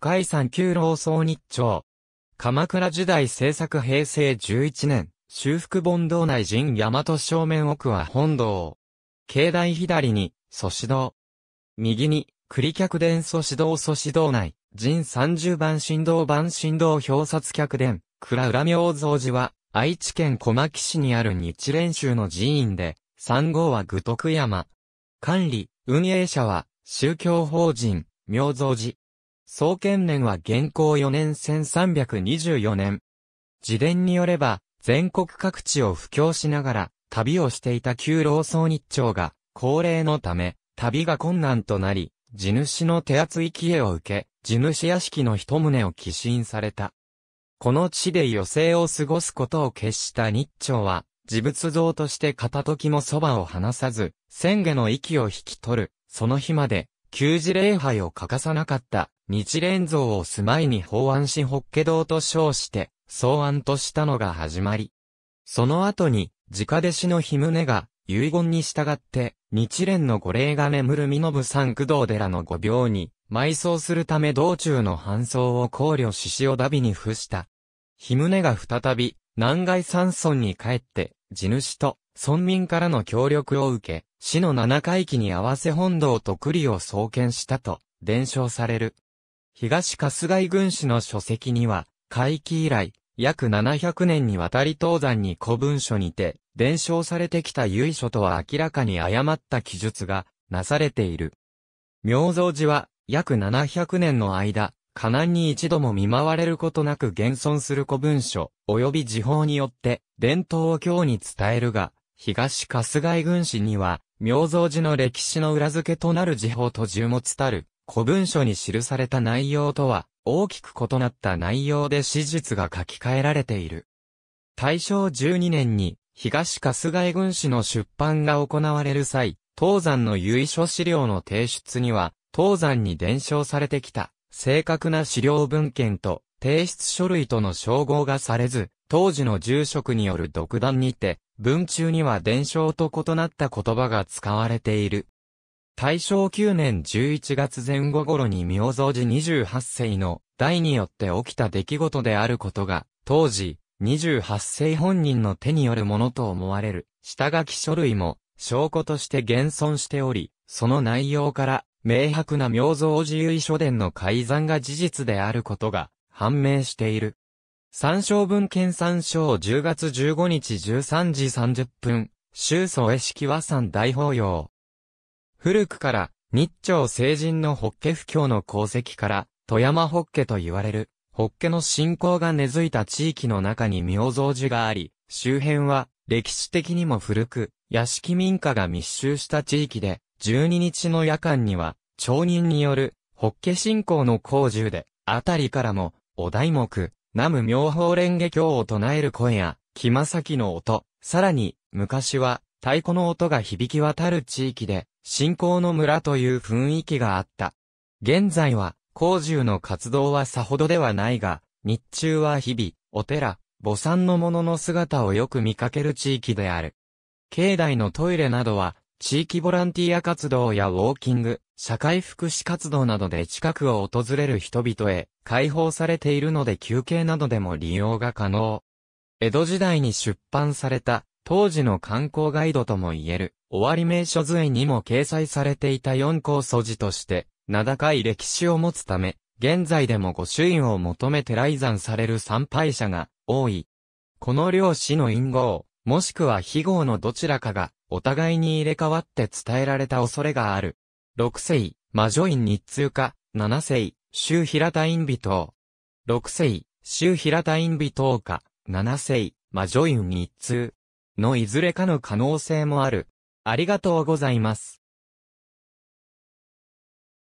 海山旧老僧日朝。鎌倉時代制作平成11年、修復本堂内陣大和正面奥は本堂。境内左に、祖師堂。右に、栗客殿祖師堂祖師堂内、陣30番新道番新道表札客殿、倉浦明造寺は、愛知県小牧市にある日蓮宗の寺院で、3号は具徳山。管理、運営者は、宗教法人、明造寺。創建年は現行4年1324年。自伝によれば、全国各地を布教しながら、旅をしていた旧老僧日朝が、高齢のため、旅が困難となり、地主の手厚い帰依を受け、地主屋敷の一棟を寄進された。この地で余生を過ごすことを決した日朝は、自仏像として片時もそばを離さず、千下の息を引き取る、その日まで、旧事礼拝を欠かさなかった日蓮像を住まいに法案し法華堂と称して草案としたのが始まり。その後に、直弟子の日宗が遺言に従って、日蓮の御霊が眠る身延三駆道寺の御廟に埋葬するため道中の搬送を考慮し塩だびに付した。日宗が再び、南外山村に帰って、地主と村民からの協力を受け、市の七回忌に合わせ本堂と栗を創建したと伝承される。東春日井軍師の書籍には、回帰以来、約700年にわたり東山に古文書にて、伝承されてきた由緒とは明らかに誤った記述がなされている。明蔵寺は、約700年の間、河南に一度も見舞われることなく現存する古文書、及び時報によって、伝統を今日に伝えるが、東春日井郡市には、明蔵寺の歴史の裏付けとなる時報と呪物たる、古文書に記された内容とは、大きく異なった内容で史実が書き換えられている。大正12年に、東春日井郡市の出版が行われる際、東山の由緒資料の提出には、東山に伝承されてきた、正確な資料文献と、提出書類との称号がされず、当時の住職による独断にて、文中には伝承と異なった言葉が使われている。大正9年11月前後頃に明蔵寺28世の代によって起きた出来事であることが、当時、28世本人の手によるものと思われる、下書き書類も、証拠として現存しており、その内容から、明白な明蔵寺由衣書伝の改ざんが事実であることが、判明している。参照文献参照10月15日13時30分、周祖江式和山大法要。古くから、日朝成人の法華不況の功績から、富山法華と言われる、法華の信仰が根付いた地域の中に妙蔵寺があり、周辺は、歴史的にも古く、屋敷民家が密集した地域で、12日の夜間には、町人による、法華信仰の工事で、あたりからも、お題目、南無妙法蓮華経を唱える声や、木ま先の音、さらに、昔は、太鼓の音が響き渡る地域で、信仰の村という雰囲気があった。現在は、工獣の活動はさほどではないが、日中は日々、お寺、墓参の者の姿をよく見かける地域である。境内のトイレなどは、地域ボランティア活動やウォーキング、社会福祉活動などで近くを訪れる人々へ解放されているので休憩などでも利用が可能。江戸時代に出版された当時の観光ガイドとも言える終わり名所図絵にも掲載されていた四校素地として名高い歴史を持つため現在でも御朱印を求めて来山される参拝者が多い。この両氏の陰号、もしくは非号のどちらかが、お互いに入れ替わって伝えられた恐れがある。六世、魔女院日通か、七世、周平田院美等。六世、周平田院美等か、七世、魔女院日通。のいずれかの可能性もある。ありがとうございます。